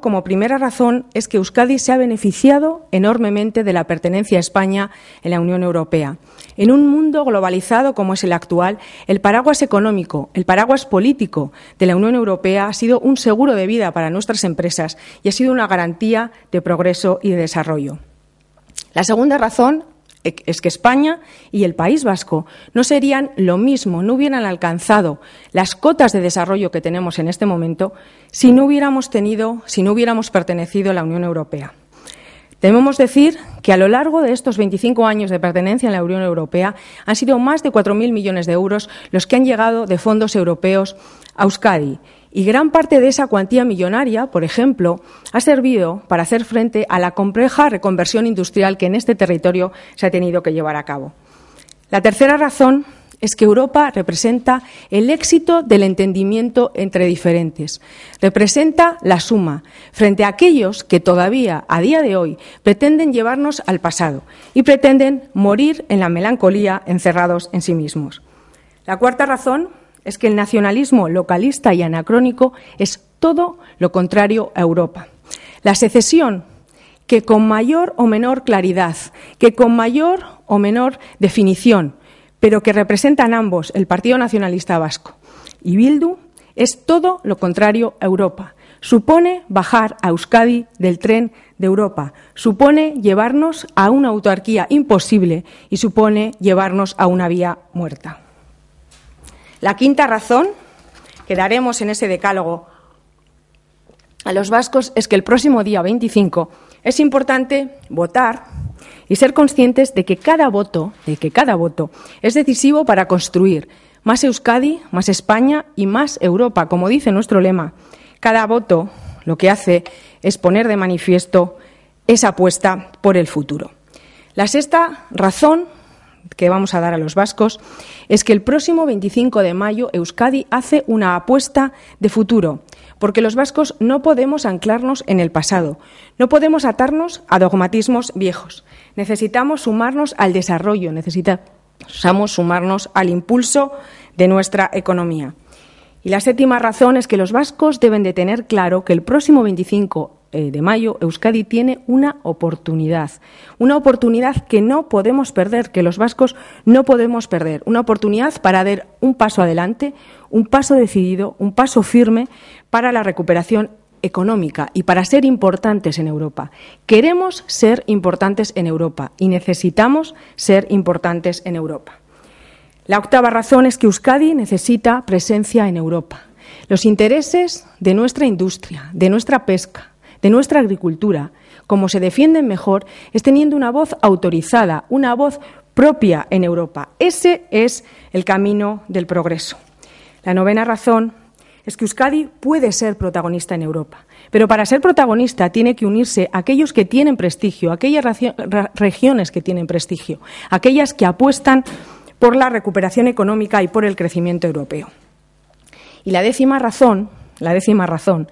Como primera razón es que Euskadi se ha beneficiado enormemente de la pertenencia a España en la Unión Europea. En un mundo globalizado como es el actual, el paraguas económico, el paraguas político de la Unión Europea ha sido un seguro de vida para nuestras empresas y ha sido una garantía de progreso y de desarrollo. La segunda razón e-, es que España y el País Vasco no serían lo mismo, no hubieran alcanzado las cotas de desarrollo que tenemos en este momento si no hubiéramos tenido, si no hubiéramos pertenecido a la Unión Europea. Debemos decir que a lo largo de estos 25 años de pertenencia a la Unión Europea han sido más de 4.000 millones de euros los que han llegado de fondos europeos a Euskadi y gran parte de esa cuantía millonaria, por ejemplo, ha servido para hacer frente a la compleja reconversión industrial que en este territorio se ha tenido que llevar a cabo. La tercera razón es que Europa representa el éxito del entendimiento entre diferentes, representa la suma frente a aquellos que todavía, a día de hoy, pretenden llevarnos al pasado y pretenden morir en la melancolía encerrados en sí mismos. La cuarta razón es que el nacionalismo localista y anacrónico es todo lo contrario a Europa. La secesión, que con mayor o menor claridad, que con mayor o menor definición, pero que representan ambos, el Partido Nacionalista Vasco y Bildu, es todo lo contrario a Europa. Supone bajar a Euskadi del tren de Europa, supone llevarnos a una autarquía imposible y supone llevarnos a una vía muerta. La quinta razón que daremos en ese decálogo a los vascos es que el próximo día 25 es importante votar y ser conscientes de que cada voto, de que cada voto es decisivo para construir más Euskadi, más España y más Europa, como dice nuestro lema. Cada voto lo que hace es poner de manifiesto esa apuesta por el futuro. La sexta razón que vamos a dar a los vascos es que el próximo 25 de mayo Euskadi hace una apuesta de futuro, porque los vascos no podemos anclarnos en el pasado, no podemos atarnos a dogmatismos viejos. Necesitamos sumarnos al desarrollo, necesitamos sumarnos al impulso de nuestra economía. Y la séptima razón es que los vascos deben de tener claro que el próximo 25 eh, de mayo, Euskadi tiene una oportunidad, una oportunidad que no podemos perder, que los vascos no podemos perder, una oportunidad para dar un paso adelante, un paso decidido, un paso firme para la recuperación económica y para ser importantes en Europa. Queremos ser importantes en Europa y necesitamos ser importantes en Europa. La octava razón es que Euskadi necesita presencia en Europa. Los intereses de nuestra industria, de nuestra pesca, de nuestra agricultura, como se defienden mejor, es teniendo una voz autorizada, una voz propia en Europa. Ese es el camino del progreso. La novena razón es que Euskadi puede ser protagonista en Europa, pero para ser protagonista tiene que unirse a aquellos que tienen prestigio, a aquellas regiones que tienen prestigio, aquellas que apuestan por la recuperación económica y por el crecimiento europeo. Y la décima razón, la décima razón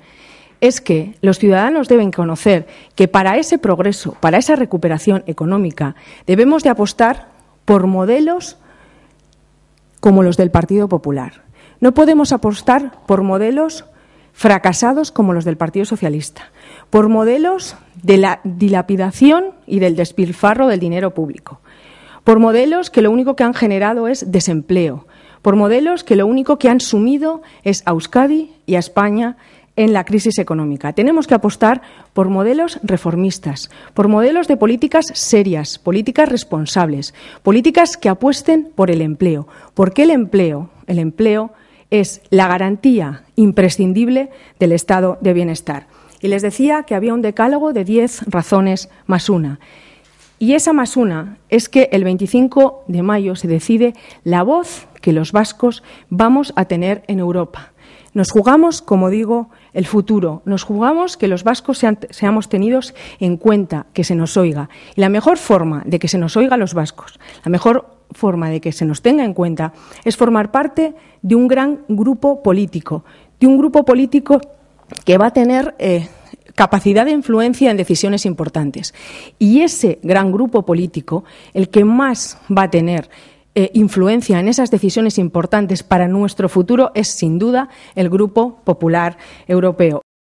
es que los ciudadanos deben conocer que para ese progreso, para esa recuperación económica, debemos de apostar por modelos como los del Partido Popular. No podemos apostar por modelos fracasados como los del Partido Socialista, por modelos de la dilapidación y del despilfarro del dinero público, por modelos que lo único que han generado es desempleo, por modelos que lo único que han sumido es a Euskadi y a España en la crisis económica. Tenemos que apostar por modelos reformistas, por modelos de políticas serias, políticas responsables, políticas que apuesten por el empleo, porque el empleo, el empleo es la garantía imprescindible del estado de bienestar. Y les decía que había un decálogo de 10 razones más una. Y esa más una es que el 25 de mayo se decide la voz que los vascos vamos a tener en Europa. Nos jugamos, como digo, el futuro. Nos jugamos que los vascos seamos tenidos en cuenta, que se nos oiga. Y la mejor forma de que se nos oiga los vascos, la mejor forma de que se nos tenga en cuenta es formar parte de un gran grupo político, de un grupo político que va a tener eh, capacidad de influencia en decisiones importantes. Y ese gran grupo político, el que más va a tener eh, influencia en esas decisiones importantes para nuestro futuro es sin duda el Grupo Popular Europeo.